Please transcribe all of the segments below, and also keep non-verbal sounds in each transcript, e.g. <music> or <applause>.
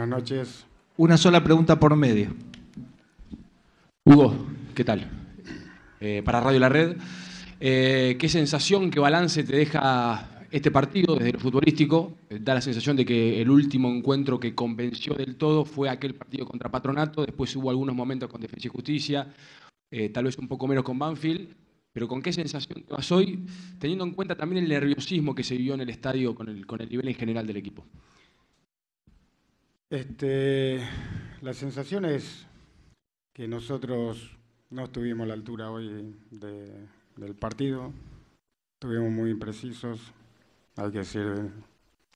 Buenas noches. Una sola pregunta por medio. Hugo, ¿qué tal? Eh, para Radio La Red, eh, ¿qué sensación, qué balance te deja este partido desde lo futbolístico? Eh, da la sensación de que el último encuentro que convenció del todo fue aquel partido contra Patronato, después hubo algunos momentos con Defensa y Justicia, tal vez un poco menos con Banfield, pero ¿con qué sensación te vas hoy, teniendo en cuenta también el nerviosismo que se vio en el estadio con el, con el nivel en general del equipo? Este, la sensación es que nosotros no estuvimos a la altura hoy del partido, estuvimos muy imprecisos, hay que decir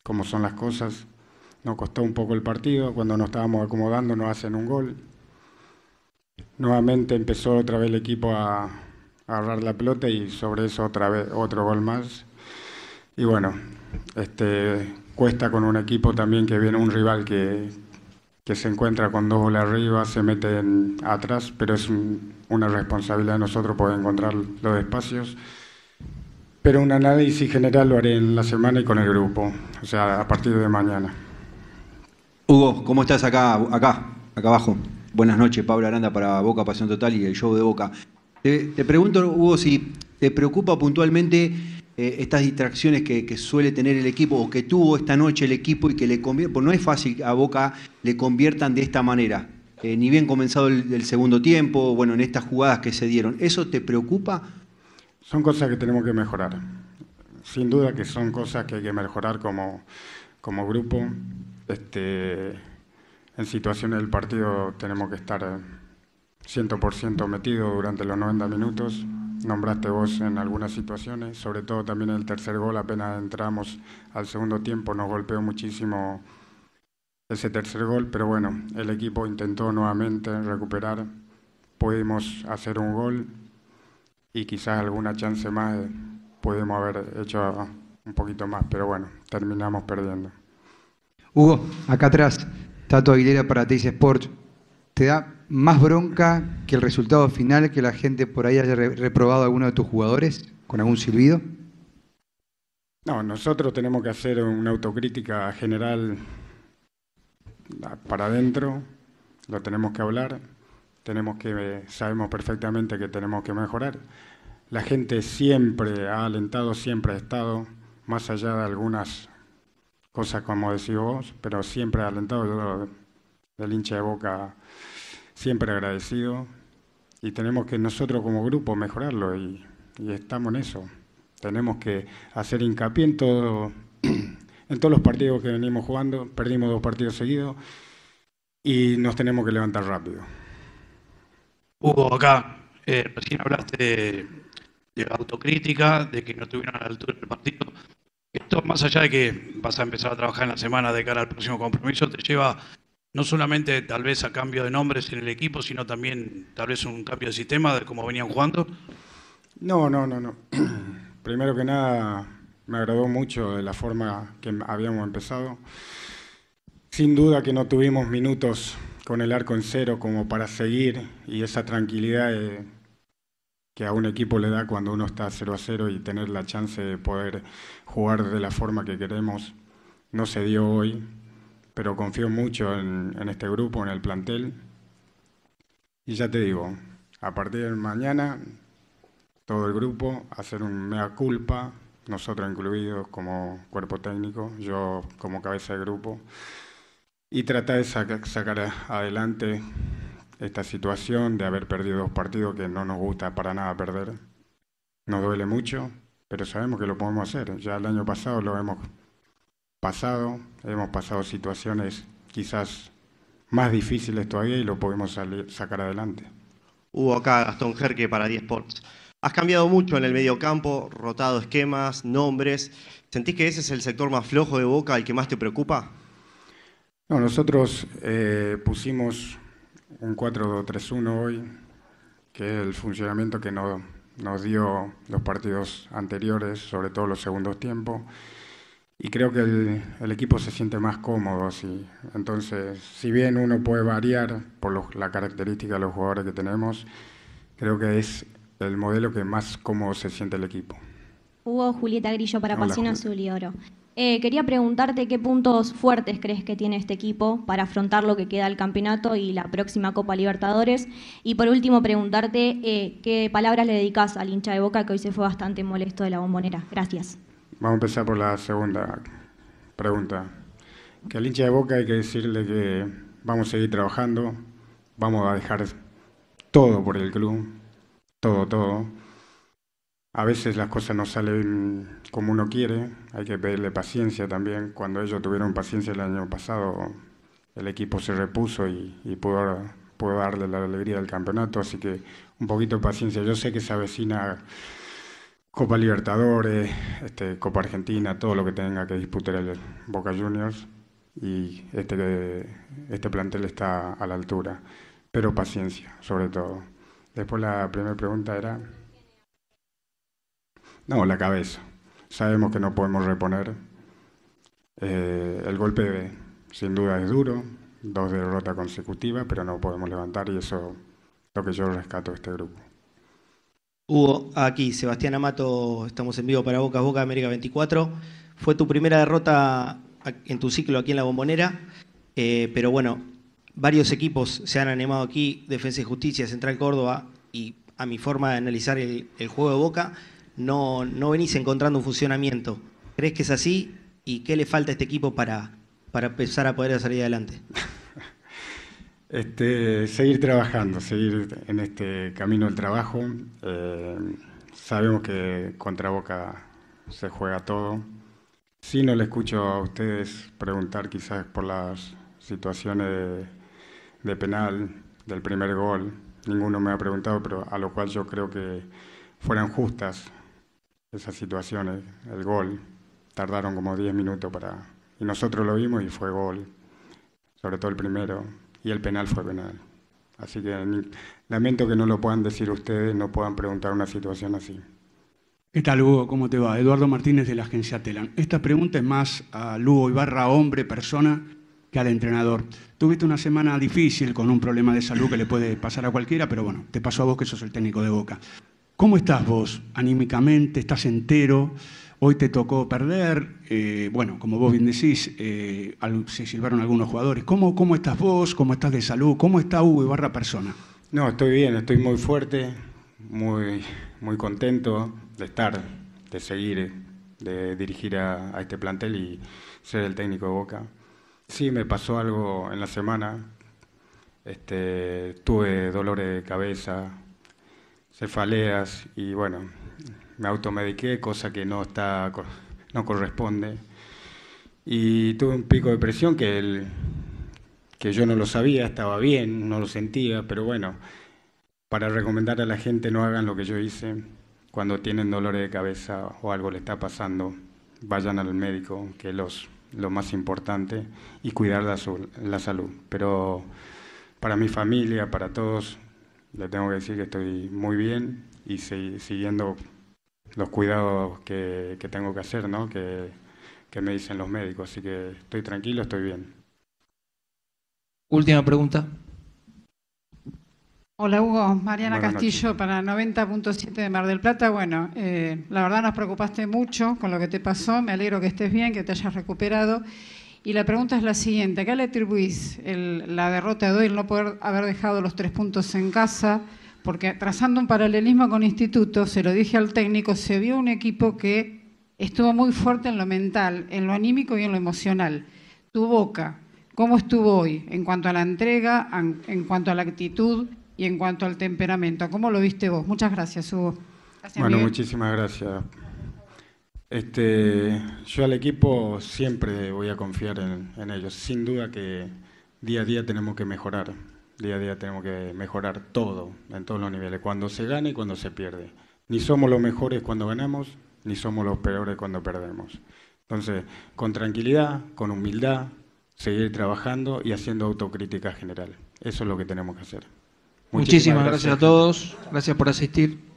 cómo son las cosas. Nos costó un poco el partido, cuando nos estábamos acomodando nos hacen un gol. Nuevamente empezó otra vez el equipo a, a agarrar la pelota y sobre eso otra vez otro gol más. Y bueno, este, cuesta con un equipo también que viene un rival que, se encuentra con dos bolas arriba, se mete atrás, pero es una responsabilidad de nosotros poder encontrar los espacios. Pero un análisis general lo haré en la semana y con el grupo, o sea, a partir de mañana. Hugo, ¿cómo estás acá, acá, acá abajo? Buenas noches, Pablo Aranda para Boca Pasión Total y el show de Boca. te pregunto, Hugo, si te preocupa puntualmente eh, estas distracciones que, suele tener el equipo o que tuvo esta noche el equipo y que le pues no es fácil a Boca le conviertan de esta manera, eh, ni bien comenzado el, segundo tiempo, bueno, en estas jugadas que se dieron, ¿eso te preocupa? Son cosas que tenemos que mejorar, sin duda que son cosas que hay que mejorar como, grupo, este, en situaciones del partido tenemos que estar 100% metidos durante los 90 minutos, nombraste vos en algunas situaciones, sobre todo también el tercer gol, apenas entramos al segundo tiempo, nos golpeó muchísimo ese tercer gol, pero bueno, el equipo intentó nuevamente recuperar, pudimos hacer un gol y quizás alguna chance más eh, pudimos haber hecho un poquito más, pero bueno, terminamos perdiendo. Hugo, acá atrás, Tato Aguilera para Teis Sport. ¿Te da más bronca que el resultado final, que la gente por ahí haya reprobado a alguno de tus jugadores con algún silbido? No, nosotros tenemos que hacer una autocrítica general ah, para adentro, lo tenemos que hablar, tenemos que eh, sabemos perfectamente que tenemos que mejorar. La gente siempre ha alentado, siempre ha estado, más allá de algunas cosas como decís vos, pero siempre ha alentado. Yo del hincha de boca siempre agradecido y tenemos que nosotros como grupo mejorarlo y, estamos en eso. Tenemos que hacer hincapié en, todo, <clears throat> en todos los partidos que venimos jugando, perdimos dos partidos seguidos y nos tenemos que levantar rápido. Hugo, acá eh, recién hablaste de, de, autocrítica, de que no estuvieron a la altura del partido. Esto, más allá de que vas a empezar a trabajar en la semana de cara al próximo compromiso, te lleva no solamente tal vez a cambio de nombres en el equipo, sino también tal vez un cambio de sistema de cómo venían jugando? No, no, no, no. <clears throat> Primero que nada, me agradó mucho de la forma que habíamos empezado. Sin duda que no tuvimos minutos con el arco en cero como para seguir y esa tranquilidad eh, que a un equipo le da cuando uno está 0 a 0 y tener la chance de poder jugar de la forma que queremos no se dio hoy pero confío mucho en, este grupo, en el plantel. Y ya te digo, a partir de mañana, todo el grupo, hacer un mea culpa, nosotros incluidos como cuerpo técnico, yo como cabeza de grupo, y tratar de sacar adelante esta situación de haber perdido dos partidos que no nos gusta para nada perder. Nos duele mucho, pero sabemos que lo podemos hacer. Ya el año pasado lo hemos pasado, hemos pasado situaciones quizás más difíciles todavía y lo podemos sacar adelante. Hubo acá Gastón Jerque para 10 Sports. Has cambiado mucho en el medio campo, rotado esquemas, nombres. ¿Sentís que ese es el sector más flojo de Boca, el que más te preocupa? No, nosotros eh, pusimos un 4-2-3-1 hoy, que es el funcionamiento que no, nos dio los partidos anteriores, sobre todo los segundos tiempos y creo que el, equipo se siente más cómodo así. Entonces, si bien uno puede variar por la característica de los jugadores que tenemos, creo que es el modelo que más cómodo se siente el equipo. Hugo Julieta Grillo para Pasión Azul y Oro. Eh, quería preguntarte qué puntos fuertes crees que tiene este equipo para afrontar lo que queda del campeonato y la próxima Copa Libertadores. Y por último, preguntarte eh, qué palabras le dedicas al hincha de boca que hoy se fue bastante molesto de la bombonera. Gracias. Vamos a empezar por la segunda pregunta. Que al hincha de boca hay que decirle que vamos a seguir trabajando, vamos a dejar todo por el club, todo, todo. A veces las cosas no salen como uno quiere, hay que pedirle paciencia también. Cuando ellos tuvieron paciencia el año pasado, el equipo se repuso y, pudo, pudo darle la alegría del campeonato, así que un poquito de paciencia. Yo sé que se avecina Copa Libertadores, este, Copa Argentina, todo lo que tenga que disputar el Boca Juniors y este, este plantel está a la altura, pero paciencia sobre todo. Después la primera pregunta era... No, la cabeza. Sabemos que no podemos reponer. Eh, el golpe sin duda es duro, dos derrotas consecutivas, pero no podemos levantar y eso es lo que yo rescato de este grupo. Hugo, aquí Sebastián Amato, estamos en vivo para Boca Boca América 24. Fue tu primera derrota en tu ciclo aquí en la Bombonera, eh, pero bueno, varios equipos se han animado aquí, Defensa y Justicia, Central Córdoba, y a mi forma de analizar el, juego de Boca, no, no venís encontrando un funcionamiento. ¿Crees que es así? ¿Y qué le falta a este equipo para, para empezar a poder salir adelante? Este, seguir trabajando, seguir en este camino del trabajo. Eh, sabemos que contra Boca se juega todo. Si no le escucho a ustedes preguntar quizás por las situaciones de, penal, del primer gol. Ninguno me ha preguntado, pero a lo cual yo creo que fueran justas esas situaciones. El gol, tardaron como 10 minutos para... Y nosotros lo vimos y fue gol, sobre todo el primero y el penal fue penal. Así que lamento que no lo puedan decir ustedes, no puedan preguntar una situación así. ¿Qué tal, Hugo? ¿Cómo te va? Eduardo Martínez de la agencia Telan. Esta pregunta es más a Lugo Ibarra, hombre, persona, que al entrenador. Tuviste una semana difícil con un problema de salud que le puede pasar a cualquiera, pero bueno, te pasó a vos que sos el técnico de Boca. ¿Cómo estás vos anímicamente? ¿Estás entero? Hoy te tocó perder, eh, bueno, como vos bien decís, eh, se silbaron algunos jugadores. ¿Cómo, ¿Cómo estás vos? ¿Cómo estás de salud? ¿Cómo está Hugo Barra persona? No, estoy bien, estoy muy fuerte, muy, muy contento de estar, de seguir, de dirigir a, este plantel y ser el técnico de Boca. Sí, me pasó algo en la semana. Este, tuve dolores de cabeza, cefaleas y bueno, me automediqué, cosa que no, está, no corresponde. Y tuve un pico de presión que, que yo no lo sabía, estaba bien, no lo sentía, pero bueno, para recomendar a la gente no hagan lo que yo hice. Cuando tienen dolores de cabeza o algo le está pasando, vayan al médico, que es lo más importante, y cuidar la, la salud. Pero para mi familia, para todos, le tengo que decir que estoy muy bien y siguiendo los cuidados que, tengo que hacer, ¿no? Que, me dicen los médicos. Así que estoy tranquilo, estoy bien. Última pregunta. Hola Hugo, Mariana Castillo para 90.7 de Mar del Plata. Bueno, eh, la verdad nos preocupaste mucho con lo que te pasó, me alegro que estés bien, que te hayas recuperado y la pregunta es la siguiente, ¿a qué le atribuís la derrota de hoy, no poder haber dejado los tres puntos en casa? Porque trazando un paralelismo con Instituto, se lo dije al técnico, se vio un equipo que estuvo muy fuerte en lo mental, en lo anímico y en lo emocional. Tu boca, ¿cómo estuvo hoy en cuanto a la entrega, en cuanto a la actitud y en cuanto al temperamento? ¿Cómo lo viste vos? Muchas gracias, Hugo. bueno, muchísimas gracias este, yo al equipo siempre voy a confiar en, ellos. Sin duda que día a día tenemos que mejorar. Día a día tenemos que mejorar todo, en todos los niveles, cuando se gana y cuando se pierde. Ni somos los mejores cuando ganamos, ni somos los peores cuando perdemos. Entonces, con tranquilidad, con humildad, seguir trabajando y haciendo autocrítica general. Eso es lo que tenemos que hacer. Muchísimas, gracias a todos. Gracias por asistir.